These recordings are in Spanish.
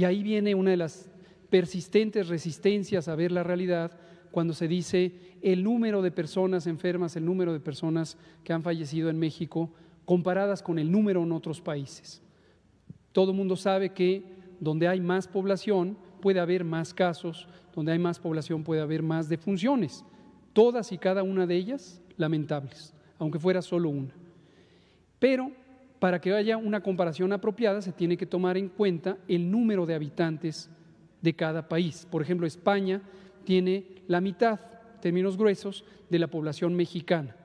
Y ahí viene una de las persistentes resistencias a ver la realidad cuando se dice el número de personas enfermas, el número de personas que han fallecido en México comparadas con el número en otros países. Todo el mundo sabe que donde hay más población puede haber más casos, donde hay más población puede haber más defunciones, todas y cada una de ellas lamentables, aunque fuera solo una. Pero para que haya una comparación apropiada se tiene que tomar en cuenta el número de habitantes de cada país. Por ejemplo, España tiene la mitad, términos gruesos, de la población mexicana,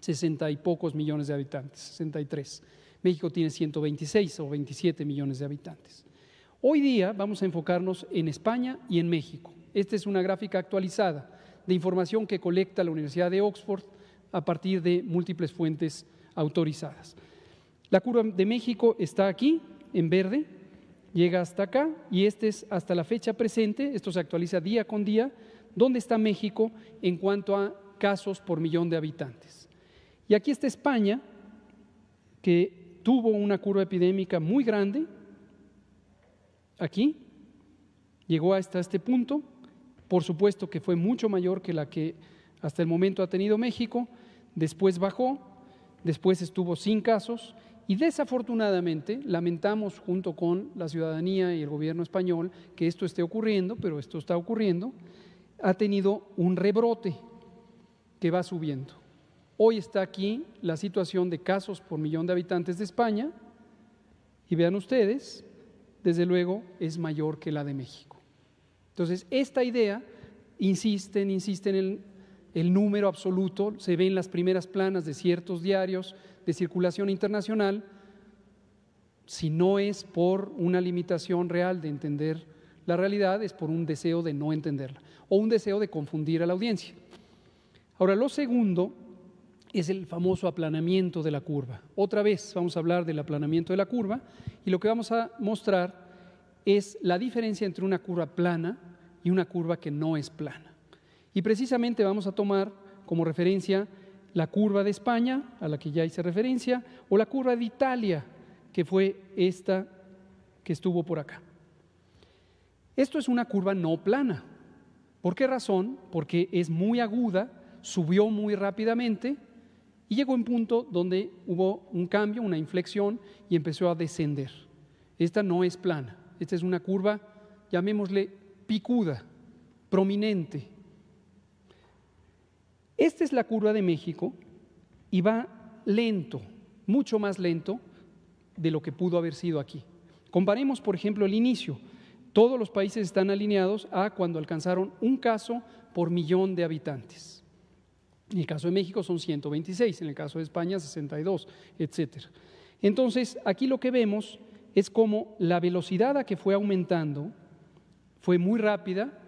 sesenta y pocos millones de habitantes, 63. México tiene 126 o 27 millones de habitantes. Hoy día vamos a enfocarnos en España y en México. Esta es una gráfica actualizada de información que colecta la Universidad de Oxford a partir de múltiples fuentes autorizadas. La curva de México está aquí, en verde, llega hasta acá y este es hasta la fecha presente, esto se actualiza día con día, dónde está México en cuanto a casos por millón de habitantes. Y aquí está España, que tuvo una curva epidémica muy grande, aquí, llegó hasta este punto, por supuesto que fue mucho mayor que la que hasta el momento ha tenido México, después bajó, después estuvo sin casos y desafortunadamente, lamentamos junto con la ciudadanía y el gobierno español que esto esté ocurriendo, pero esto está ocurriendo, ha tenido un rebrote que va subiendo. Hoy está aquí la situación de casos por millón de habitantes de España y vean ustedes, desde luego es mayor que la de México. Entonces, esta idea insisten, insisten en el número absoluto se ve en las primeras planas de ciertos diarios de circulación internacional, si no es por una limitación real de entender la realidad, es por un deseo de no entenderla o un deseo de confundir a la audiencia. Ahora, lo segundo es el famoso aplanamiento de la curva. Otra vez vamos a hablar del aplanamiento de la curva y lo que vamos a mostrar es la diferencia entre una curva plana y una curva que no es plana. Y precisamente vamos a tomar como referencia la curva de España, a la que ya hice referencia, o la curva de Italia, que fue esta que estuvo por acá. Esto es una curva no plana. ¿Por qué razón? Porque es muy aguda, subió muy rápidamente y llegó a un punto donde hubo un cambio, una inflexión y empezó a descender. Esta no es plana, esta es una curva, llamémosle picuda, prominente, esta es la curva de México y va lento, mucho más lento de lo que pudo haber sido aquí. Comparemos, por ejemplo, el inicio. Todos los países están alineados a cuando alcanzaron un caso por millón de habitantes. En el caso de México son 126, en el caso de España 62, etcétera. Entonces, aquí lo que vemos es cómo la velocidad a que fue aumentando fue muy rápida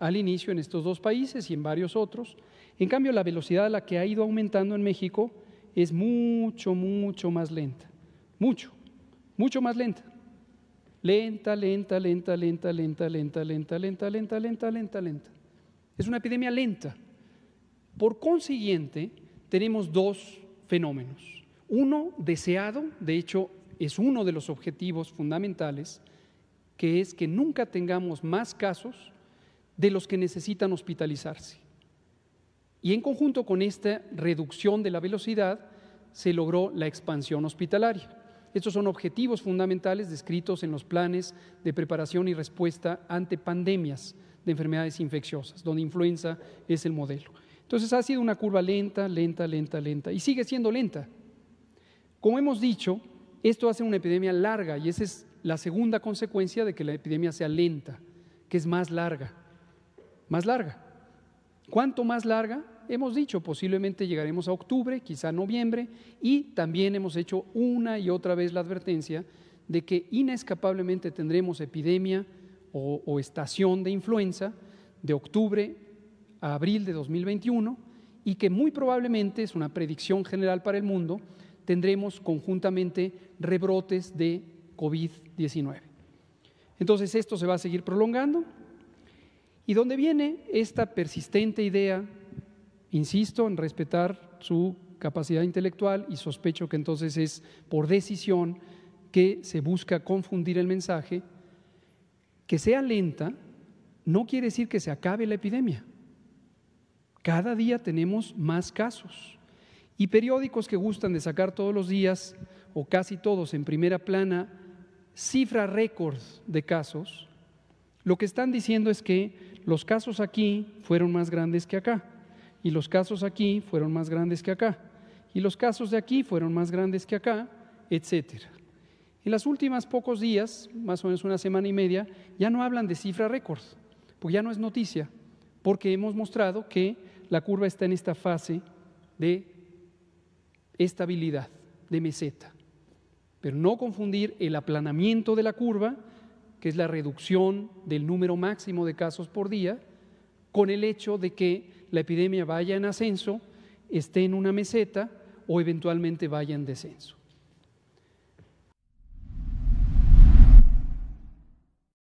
al inicio en estos dos países y en varios otros, en cambio, la velocidad a la que ha ido aumentando en México es mucho, mucho más lenta. Mucho, mucho más lenta. Lenta, lenta, lenta, lenta, lenta, lenta, lenta, lenta, lenta, lenta, lenta, lenta. Es una epidemia lenta. Por consiguiente, tenemos dos fenómenos. Uno deseado, de hecho, es uno de los objetivos fundamentales, que es que nunca tengamos más casos de los que necesitan hospitalizarse. Y en conjunto con esta reducción de la velocidad se logró la expansión hospitalaria. Estos son objetivos fundamentales descritos en los planes de preparación y respuesta ante pandemias de enfermedades infecciosas, donde influenza es el modelo. Entonces ha sido una curva lenta, lenta, lenta, lenta, y sigue siendo lenta. Como hemos dicho, esto hace una epidemia larga y esa es la segunda consecuencia de que la epidemia sea lenta, que es más larga, más larga. Cuanto más larga? Hemos dicho, posiblemente llegaremos a octubre, quizá noviembre, y también hemos hecho una y otra vez la advertencia de que inescapablemente tendremos epidemia o, o estación de influenza de octubre a abril de 2021 y que muy probablemente, es una predicción general para el mundo, tendremos conjuntamente rebrotes de COVID-19. Entonces esto se va a seguir prolongando, y donde viene esta persistente idea, insisto en respetar su capacidad intelectual y sospecho que entonces es por decisión que se busca confundir el mensaje, que sea lenta no quiere decir que se acabe la epidemia. Cada día tenemos más casos y periódicos que gustan de sacar todos los días o casi todos en primera plana cifra récord de casos, lo que están diciendo es que los casos aquí fueron más grandes que acá, y los casos aquí fueron más grandes que acá, y los casos de aquí fueron más grandes que acá, etcétera. En las últimas pocos días, más o menos una semana y media, ya no hablan de cifra récord, porque ya no es noticia, porque hemos mostrado que la curva está en esta fase de estabilidad, de meseta. Pero no confundir el aplanamiento de la curva que es la reducción del número máximo de casos por día, con el hecho de que la epidemia vaya en ascenso, esté en una meseta o eventualmente vaya en descenso.